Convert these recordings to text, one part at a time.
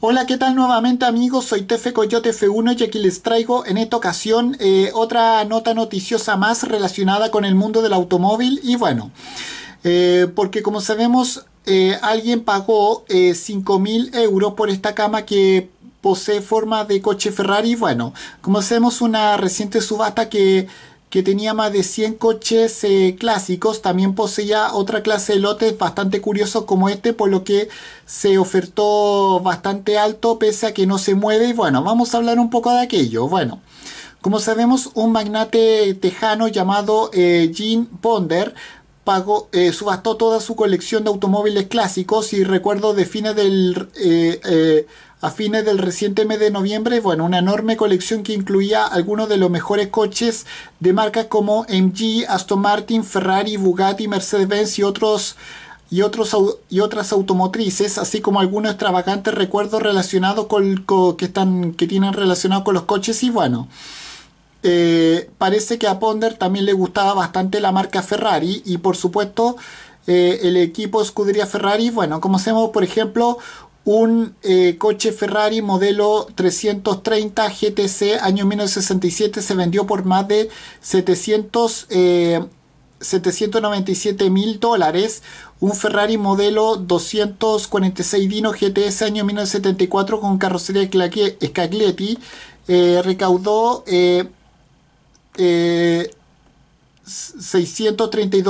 Hola, ¿qué tal nuevamente amigos? Soy Tefe Coyote F1 y aquí les traigo en esta ocasión eh, otra nota noticiosa más relacionada con el mundo del automóvil y bueno, eh, porque como sabemos eh, alguien pagó mil euros por esta cama que posee forma de coche Ferrari. Bueno, como sabemos una reciente subasta que que tenía más de 100 coches eh, clásicos, también poseía otra clase de lotes bastante curioso como este, por lo que se ofertó bastante alto pese a que no se mueve. Y bueno, vamos a hablar un poco de aquello. Bueno, como sabemos, un magnate tejano llamado eh, Jim Gene Ponder pagó, eh, subastó toda su colección de automóviles clásicos y recuerdo de fines del a fines del reciente mes de noviembre, bueno, una enorme colección que incluía algunos de los mejores coches de marcas como MG, Aston Martin, Ferrari, Bugatti, Mercedes-Benz y otros y, otros, y otras automotrices, así como algunos extravagantes recuerdos relacionados con, que, están, que tienen relacionados con los coches y bueno. Eh, parece que a Ponder también le gustaba bastante la marca Ferrari y por supuesto eh, el equipo escudería Ferrari, bueno, como hacemos por ejemplo un eh, coche Ferrari modelo 330 GTC año 1967 se vendió por más de 700 797 eh, mil dólares. Un Ferrari modelo 246 Dino GTS año 1974 con carrocería Scaglietti eh, recaudó 632.500 eh,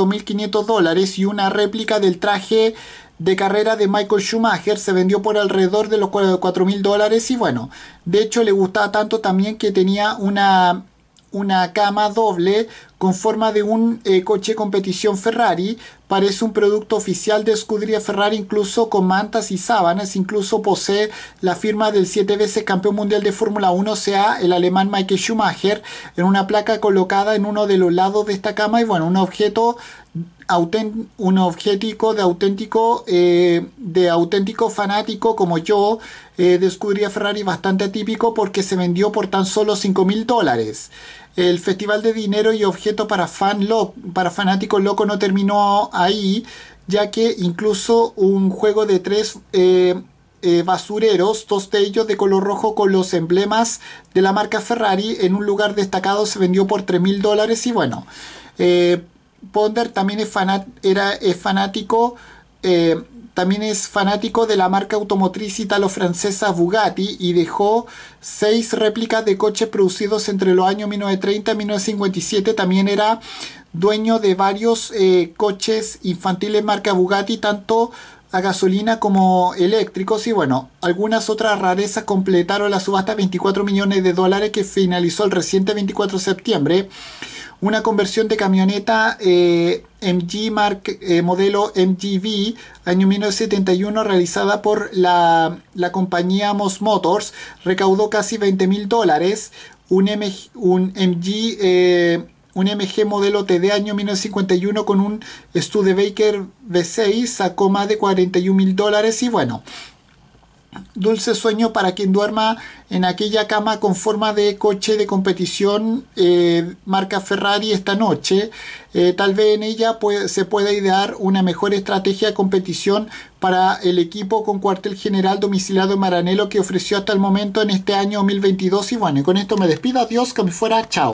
dólares y una réplica del traje de carrera de Michael Schumacher se vendió por alrededor de los 4 mil dólares y bueno, de hecho le gustaba tanto también que tenía una, una cama doble con forma de un eh, coche competición Ferrari, parece un producto oficial de escudería Ferrari incluso con mantas y sábanas, incluso posee la firma del siete veces campeón mundial de Fórmula 1, sea, el alemán Michael Schumacher, en una placa colocada en uno de los lados de esta cama y bueno, un objeto un objetivo de auténtico eh, de auténtico fanático como yo eh, descubrí a Ferrari bastante atípico porque se vendió por tan solo 5 mil dólares el festival de dinero y objeto para fan lo para fanático loco no terminó ahí ya que incluso un juego de tres eh, eh, basureros, dos de ellos de color rojo con los emblemas de la marca Ferrari en un lugar destacado se vendió por 3 mil dólares y bueno, eh, Ponder también es, era, fanático eh, también es fanático de la marca automotriz italo-francesa Bugatti y dejó seis réplicas de coches producidos entre los años 1930 y 1957. También era dueño de varios eh, coches infantiles marca Bugatti, tanto a gasolina como eléctricos. Y bueno, algunas otras rarezas completaron la subasta 24 millones de dólares que finalizó el reciente 24 de septiembre una conversión de camioneta eh, MG Mark, eh, modelo MGV, año 1971, realizada por la, compañía Moss Motors, recaudó casi 20 mil dólares. Un, MG, un MG, eh, un MG modelo TD, año 1951 con un Studebaker V6 sacó más de 41 mil dólares y bueno, Dulce sueño para quien duerma en aquella cama con forma de coche de competición eh, marca Ferrari esta noche. Eh, tal vez en ella se pueda idear una mejor estrategia de competición para el equipo con cuartel general domiciliado en Maranelo que ofreció hasta el momento en este año 2022. Y bueno, con esto me despido. Adiós, que me fuera. Chao.